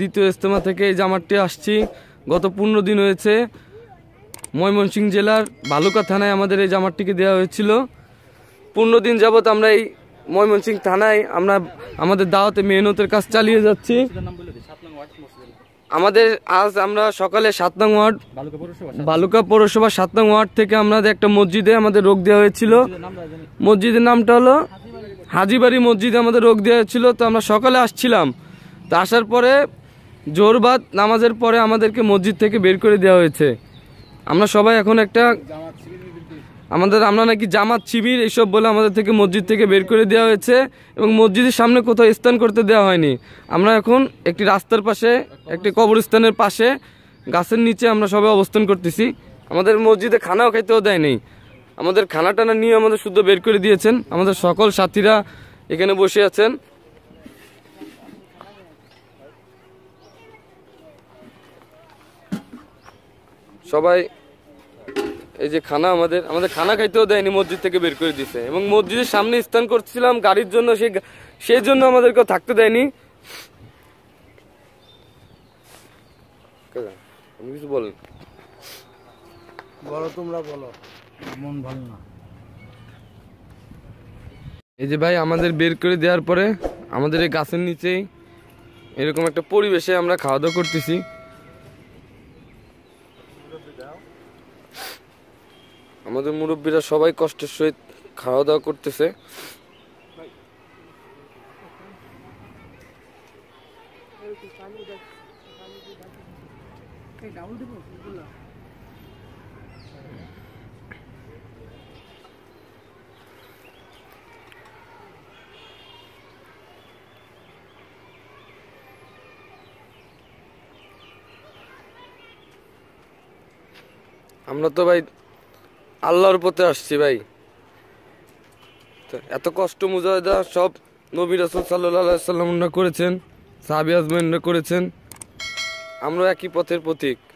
দ্বিতীয় ইজতেমা থেকে এই জামাতটি আসছি গত পনেরো দিন হয়েছে ময়মনসিংহ জেলার বালুকা থানায় আমাদের এই জামারটিকে দেওয়া হয়েছিল পনেরো দিন যাবৎ আমরা এই ময়মনসিংহ থানায় আমরা আমাদের দাওয়াতে মেহনতের কাজ চালিয়ে যাচ্ছি আমাদের আজ আমরা সকালে সাত নং ওয়ার্ড বালুকা পৌরসভা সাত নং ওয়ার্ড থেকে আমাদের একটা মসজিদে আমাদের রোগ দেওয়া হয়েছিল মসজিদের নামটা হলো হাজিবাড়ি মসজিদে আমাদের রোগ দেওয়া হয়েছিল তো আমরা সকালে আসছিলাম তো আসার পরে জোরবাদ নামাজের পরে আমাদেরকে মসজিদ থেকে বের করে দেওয়া হয়েছে আমরা সবাই এখন একটা আমাদের আমরা নাকি জামাত শিবির এইসব বলে আমাদের থেকে মসজিদ থেকে বের করে দেওয়া হয়েছে এবং মসজিদের সামনে কোথাও স্থান করতে দেওয়া হয়নি আমরা এখন একটি রাস্তার পাশে একটি কবরস্থানের পাশে গাছের নিচে আমরা সবাই অবস্থান করতেছি আমাদের মসজিদে খানাও খাইতেও দেয়নি আমাদের খানা টানা নিয়ে আমাদের শুদ্ধ বের করে দিয়েছেন আমাদের সকল সাথীরা এখানে বসে আছেন সবাই এই যে খানা আমাদের আমাদের খানা খাইতেও দেয়নি মসজিদ থেকে বের করে দিছে এবং মসজিদের সামনে স্থান করছিলাম গাড়ির জন্য সেই সেই জন্য আমাদেরকেও থাকতে দেয়নি কিছু বলেন বলো তোমরা বলো মন ভালো না এই যে ভাই আমাদের বের করে দেওয়ার পরে আমাদের এই গাছের নিচেই এরকম একটা পরিবেশে আমরা খাওয়া দাওয়া করতেছি আমাদের মুরব্বীরা সবাই কষ্টের সহিত খাওয়া দাওয়া করতেছে আমরা তো ভাই আল্লাহর পথে আসছি ভাই এত কষ্ট মুজাহিদা সব নবী রসুল সাল্লাহ করেছেন সাহাবি আজমাইনরা করেছেন আমরা একই পথের প্রতীক